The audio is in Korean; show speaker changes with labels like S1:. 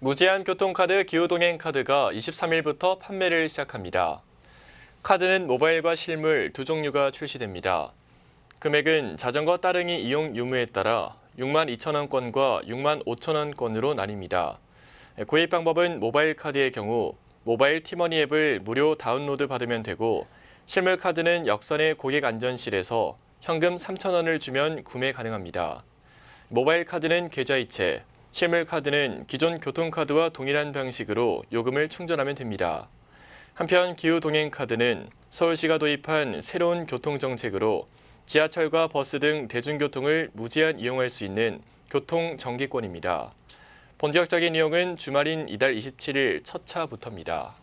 S1: 무제한 교통카드 기후동행카드가 23일부터 판매를 시작합니다. 카드는 모바일과 실물 두 종류가 출시됩니다. 금액은 자전거 따릉이 이용 유무에 따라 6만 2천원권과 6만 5천원권으로 나뉩니다. 구입 방법은 모바일 카드의 경우 모바일 티머니 앱을 무료 다운로드 받으면 되고 실물 카드는 역선의 고객 안전실에서 현금 3천원을 주면 구매 가능합니다. 모바일 카드는 계좌이체, CML카드는 기존 교통카드와 동일한 방식으로 요금을 충전하면 됩니다. 한편 기후동행카드는 서울시가 도입한 새로운 교통정책으로 지하철과 버스 등 대중교통을 무제한 이용할 수 있는 교통정기권입니다. 본격적인 이용은 주말인 이달 27일 첫 차부터입니다.